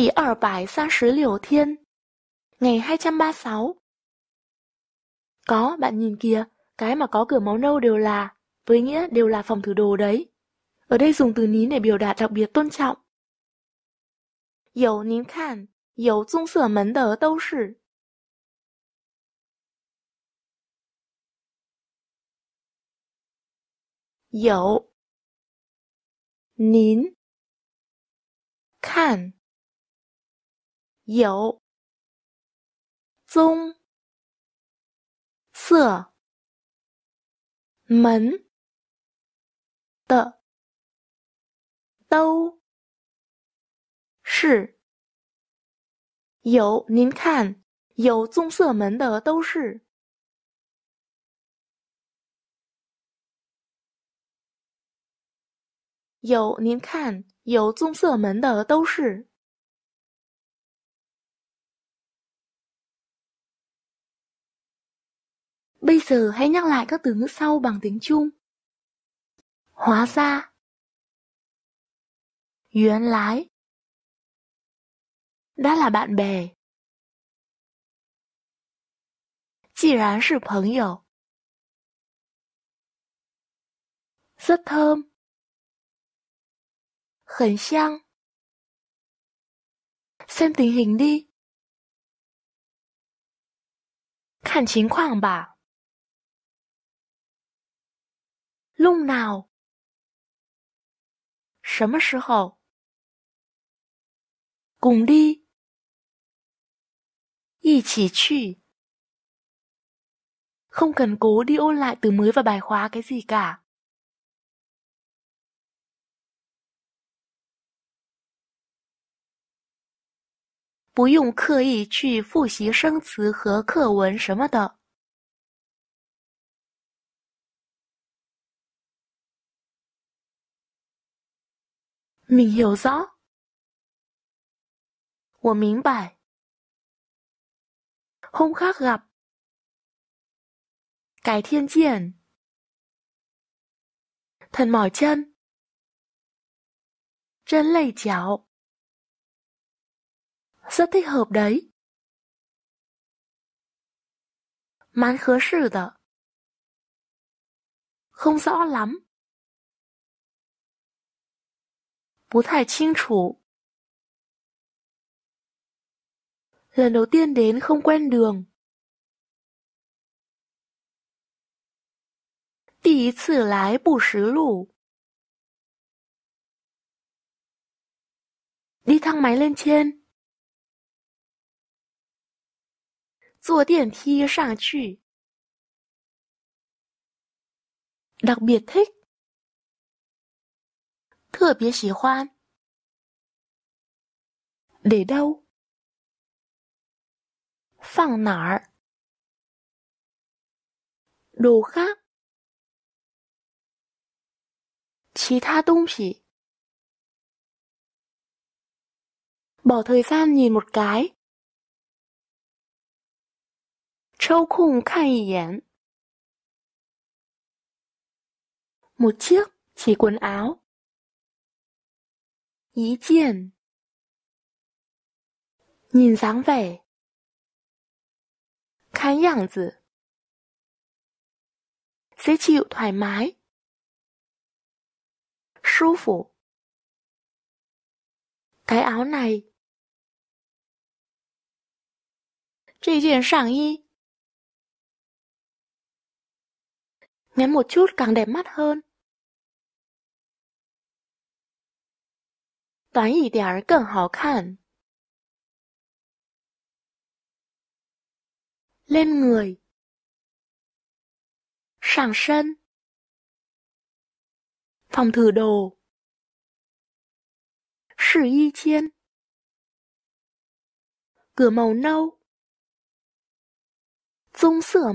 第二百三十六 thiên Ngày 236 Có, bạn nhìn kia cái mà có cửa máu nâu đều là, với nghĩa đều là phòng thử đồ đấy. Ở đây dùng từ nín để biểu đạt đặc biệt tôn trọng. Dầu nín khản, dầu dung sở mấn tờ tâu sử. Nín Khản 有棕色门的都是有，您看有棕色门的都是有，您看有棕色门的都是。Bây giờ hãy nhắc lại các từ ngữ sau bằng tiếng Trung. Hóa ra yến lái Đã là bạn bè Chỉ rán sự phấn dầu Rất thơm Khẩn xăng Xem tình hình đi Khẩn chính khoảng bảo lúc nào? cùng đi, 一起去 Không cần cố đi ôn lại từ mới và bài khóa cái gì cả. Bù Mình hiểu rõ. Tôi minh khác gặp. Thần mỏi chân. Chân lầy chéo. Rất thích hợp đấy. Mán khứa sử đó. Không rõ lắm. 不太清楚。Lần đầu tiên đến không quen đường. 第一次来不识路。Đi thang máy lên trên. 坐电梯上去。Đặc biệt thích. 特别喜欢。Để đâu? Phẳng 哪儿? Đồ Bỏ thời gian nhìn một cái. Châu khung khai yển. Một chiếc chỉ quần áo. 一见 nhìn dáng vẻ 看样子 dễ chịu thoải mái cái áo này 这件上衣 một chút càng đẹp mắt hơn 短一点儿更好看。Lên người Sàng Phòng thử đồ Sử Cửa màu nâu Dung sửa